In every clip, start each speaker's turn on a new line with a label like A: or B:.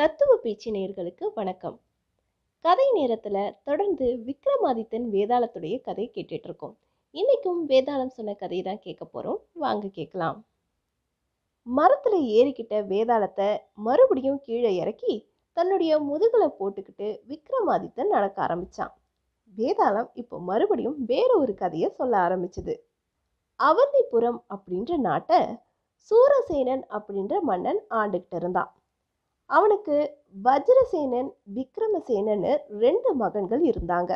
A: தத்துவ பேச்சு நேயர்களுக்கு வணக்கம் கதை நேரத்தில் தொடர்ந்து விக்ரமாதித்தன் வேதாளத்துடைய கதை கேட்டுட்டு இருக்கோம் இன்னைக்கும் வேதாளம் சொன்ன கதையை தான் கேட்க போகிறோம் வாங்க கேட்கலாம் மரத்தில் ஏறிக்கிட்ட வேதாளத்தை மறுபடியும் கீழே இறக்கி தன்னுடைய முதுகலை போட்டுக்கிட்டு விக்ரமாதித்தன் நடக்க ஆரம்பித்தான் வேதாளம் இப்போ மறுபடியும் வேற ஒரு கதையை சொல்ல ஆரம்பிச்சது அவந்திபுரம் அப்படின்ற நாட்டை சூரசேனன் அப்படின்ற மன்னன் ஆண்டுகிட்டு இருந்தான் அவனுக்கு வஜ்ரசேனன் விக்ரமசேனன்னு ரெண்டு மகன்கள் இருந்தாங்க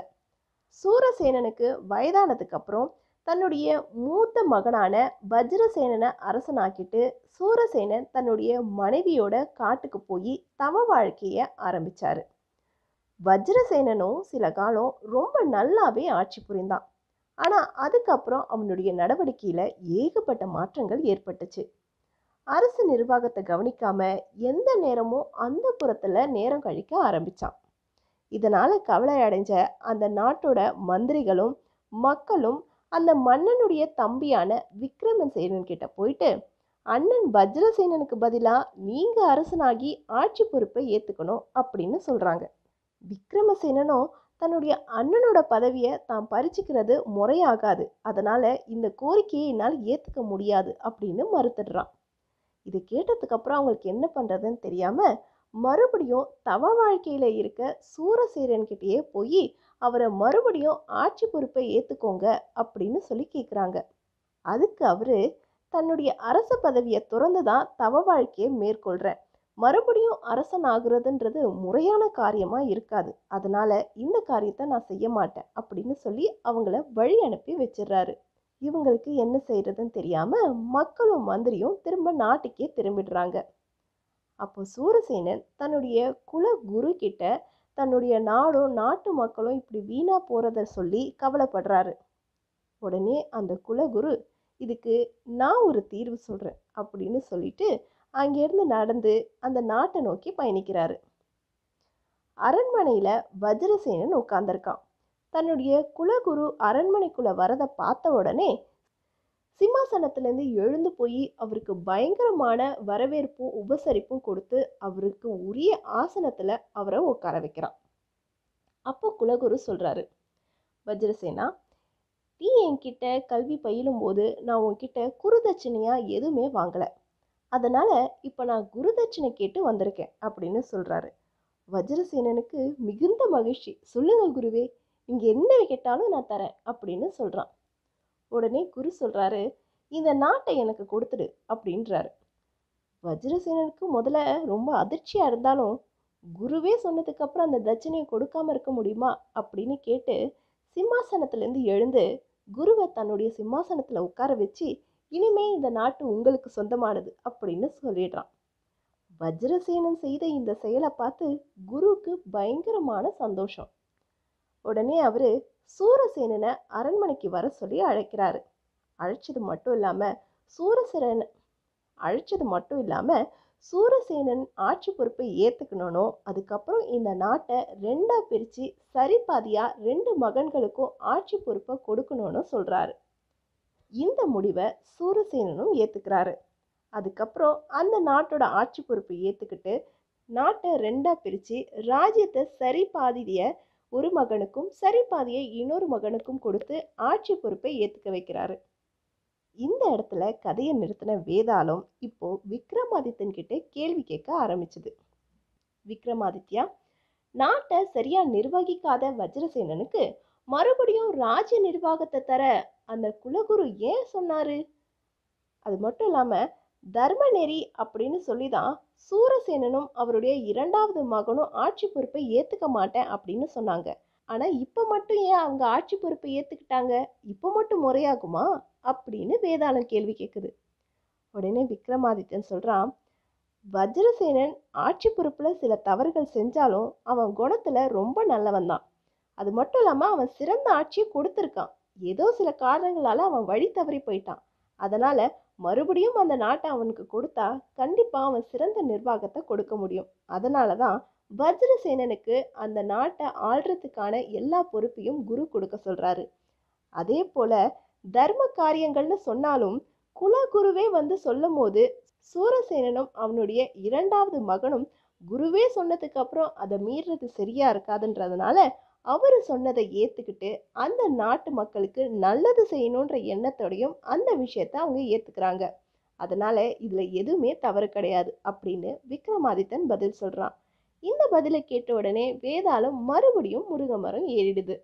A: சூரசேனனுக்கு வயதானதுக்கு அப்புறம் தன்னுடைய மூத்த மகனான வஜ்ரசேனனை அரசனாக்கிட்டு சூரசேனன் தன்னுடைய மனைவியோட காட்டுக்கு போய் தவ வாழ்க்கையை ஆரம்பித்தார் வஜ்ரசேனனும் சில காலம் ரொம்ப நல்லாவே ஆட்சி புரிந்தான் ஆனால் அதுக்கப்புறம் அவனுடைய நடவடிக்கையில் ஏகப்பட்ட மாற்றங்கள் ஏற்பட்டுச்சு அரசு நிர்வாகத்தை கவனிக்காம எந்த நேரமும் அந்த புறத்தில் நேரம் கழிக்க ஆரம்பிச்சான் இதனால் கவலை அடைஞ்ச அந்த நாட்டோட மந்திரிகளும் மக்களும் அந்த மன்னனுடைய தம்பியான விக்ரமன் சேனன் கிட்ட போயிட்டு அண்ணன் வஜ்ரசேனனுக்கு பதிலாக நீங்கள் அரசனாகி ஆட்சி பொறுப்பை ஏற்றுக்கணும் அப்படின்னு சொல்கிறாங்க விக்ரமசேனனும் தன்னுடைய அண்ணனோட பதவியை தான் பறிச்சுக்கிறது முறையாகாது அதனால் இந்த கோரிக்கையை என்னால் ஏற்றுக்க முடியாது அப்படின்னு மறுத்துடுறான் இது கேட்டதுக்கப்புறம் அவங்களுக்கு என்ன பண்ணுறதுன்னு தெரியாமல் மறுபடியும் தவ வாழ்க்கையில் இருக்க சூரசேரன்கிட்டயே போய் அவரை மறுபடியும் ஆட்சி பொறுப்பை ஏற்றுக்கோங்க அப்படின்னு சொல்லி கேட்குறாங்க அதுக்கு அவர் தன்னுடைய அரச பதவியை துறந்து தான் தவ வாழ்க்கையை மேற்கொள்கிறேன் மறுபடியும் அரசன் ஆகுறதுன்றது முறையான காரியமாக இருக்காது அதனால் இந்த காரியத்தை நான் செய்ய மாட்டேன் அப்படின்னு சொல்லி அவங்கள வழி அனுப்பி வச்சிடுறாரு இவங்களுக்கு என்ன செய்கிறதுன்னு தெரியாமல் மக்களும் மந்திரியும் திரும்ப நாட்டுக்கே திரும்பிடுறாங்க அப்போ சூரசேனன் தன்னுடைய குல குரு கிட்ட தன்னுடைய நாடும் நாட்டு மக்களும் இப்படி வீணாக போகிறத சொல்லி கவலைப்படுறாரு உடனே அந்த குலகுரு இதுக்கு நான் ஒரு தீர்வு சொல்கிறேன் அப்படின்னு சொல்லிட்டு அங்கேருந்து நடந்து அந்த நாட்டை நோக்கி பயணிக்கிறாரு அரண்மனையில் வஜ்ரசேனன் உட்கார்ந்துருக்கான் தன்னுடைய குலகுரு அரண்மனைக்குள்ள வரதை பார்த்த உடனே சிம்மாசனத்திலேருந்து எழுந்து போய் அவருக்கு பயங்கரமான வரவேற்பும் உபசரிப்பும் கொடுத்து அவருக்கு உரிய ஆசனத்தில் அவரை உட்கார வைக்கிறான் அப்போ குலகுரு சொல்கிறாரு வஜ்ரசேனா நீ என்கிட்ட கல்வி பயிலும் போது நான் உன்கிட்ட குருதட்சணையாக எதுவுமே வாங்கலை அதனால் இப்போ நான் குருதட்சணை கேட்டு வந்திருக்கேன் அப்படின்னு சொல்கிறாரு வஜ்ரசேனனுக்கு மிகுந்த மகிழ்ச்சி சொல்லுங்கள் குருவே இங்கே என்ன கேட்டாலும் நான் தரேன் அப்படின்னு சொல்கிறான் உடனே குரு சொல்கிறாரு இந்த நாட்டை எனக்கு கொடுத்துடு அப்படின்றாரு வஜ்ரசேனனுக்கு முதல்ல ரொம்ப அதிர்ச்சியாக இருந்தாலும் குருவே சொன்னதுக்கப்புறம் அந்த தட்சணையை கொடுக்காம இருக்க முடியுமா அப்படின்னு கேட்டு சிம்மாசனத்துலேருந்து எழுந்து குருவை தன்னுடைய சிம்மாசனத்தில் உட்கார வச்சு இனிமே இந்த நாட்டு உங்களுக்கு சொந்தமானது அப்படின்னு சொல்லிடுறான் வஜ்ரசேனன் செய்த இந்த செயலை பார்த்து குருவுக்கு பயங்கரமான சந்தோஷம் உடனே அவர் சூரசேனனை அரண்மனைக்கு வர சொல்லி அழைக்கிறாரு அழைச்சது மட்டும் இல்லாமல் சூரசேன அழைச்சது மட்டும் இல்லாமல் சூரசேனன் ஆட்சி பொறுப்பை ஏற்றுக்கணும்னோ அதுக்கப்புறம் இந்த நாட்டை ரெண்டாக பிரித்து சரிபாதியாக ரெண்டு மகன்களுக்கும் ஆட்சி பொறுப்பை கொடுக்கணும்னு சொல்கிறாரு இந்த முடிவை சூரசேனனும் ஏற்றுக்கிறாரு அதுக்கப்புறம் அந்த நாட்டோட ஆட்சி பொறுப்பை ஏற்றுக்கிட்டு நாட்டை ரெண்டாக பிரித்து ராஜ்யத்தை சரிபாதியை ஒரு மகனுக்கும் சரி பாதியை இன்னொரு மகனுக்கும் கொடுத்து ஆட்சி பொறுப்பை ஏற்றுக்க வைக்கிறாரு இந்த இடத்துல கதையை நிறுத்தின வேதாளம் இப்போ விக்ரமாதித்தன் கிட்டே கேள்வி கேட்க ஆரம்பிச்சது விக்ரமாதித்யா நாட்டை சரியா நிர்வகிக்காத வஜ்ரசேனனுக்கு மறுபடியும் ராஜ்ய நிர்வாகத்தை தர அந்த குலகுரு ஏன் சொன்னாரு அது மட்டும் இல்லாமல் தர்மநெறி அப்படின்னு சொல்லி தான் சூரசேனனும் அவருடைய இரண்டாவது மகனும் ஆட்சி பொறுப்பை ஏற்றுக்க மாட்டேன் அப்படின்னு சொன்னாங்க ஆனால் இப்போ மட்டும் ஏன் அவங்க ஆட்சி பொறுப்பை ஏற்றுக்கிட்டாங்க இப்போ மட்டும் முறையாகுமா அப்படின்னு வேதாளம் கேள்வி கேட்குது உடனே விக்ரமாதித்யன் சொல்கிறான் வஜ்ரசேனன் ஆட்சி பொறுப்பில் சில தவறுகள் செஞ்சாலும் அவன் குணத்தில் ரொம்ப நல்லவன் தான் அது மட்டும் இல்லாமல் அவன் சிறந்த ஆட்சியை கொடுத்துருக்கான் ஏதோ சில காரணங்களால் அவன் வழி தவறி போயிட்டான் அதனால் மறுபடியும் அந்த நாட்டை அவனுக்கு கொடுத்தா கண்டிப்பாக அவன் சிறந்த நிர்வாகத்தை கொடுக்க முடியும் அதனால தான் வஜ்ரசேனனுக்கு அந்த நாட்டை ஆள்றதுக்கான எல்லா பொறுப்பையும் குரு கொடுக்க சொல்கிறாரு அதே போல தர்ம காரியங்கள்னு சொன்னாலும் குலகுருவே வந்து சொல்லும் போது சூரசேனனும் அவனுடைய இரண்டாவது மகனும் குருவே சொன்னதுக்கு அப்புறம் அதை மீறுறது சரியா இருக்காதுன்றதுனால அவர் சொன்னதை ஏற்றுக்கிட்டு அந்த நாட்டு மக்களுக்கு நல்லது செய்யணுன்ற எண்ணத்தோடையும் அந்த விஷயத்த அவங்க ஏற்றுக்கிறாங்க அதனால் இதில் எதுவுமே தவறு கிடையாது அப்படின்னு விக்ரமாதித்தன் பதில் சொல்கிறான் இந்த பதிலை கேட்ட உடனே வேதாளம் மறுபடியும் முருக மரம் ஏறிடுது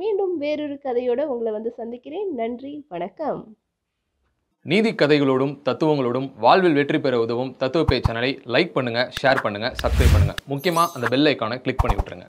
A: மீண்டும் வேறொரு கதையோடு உங்களை வந்து சந்திக்கிறேன் நன்றி வணக்கம் நீதி கதைகளோடும் தத்துவங்களோடும் வாழ்வில் வெற்றி பெற உதவும் தத்துவ பேச்சனலை லைக் பண்ணுங்கள் ஷேர் பண்ணுங்கள் சப்ஸ்கிரைப் பண்ணுங்கள் முக்கியமாக அந்த பெல் ஐக்கானை கிளிக் பண்ணி விட்டுருங்க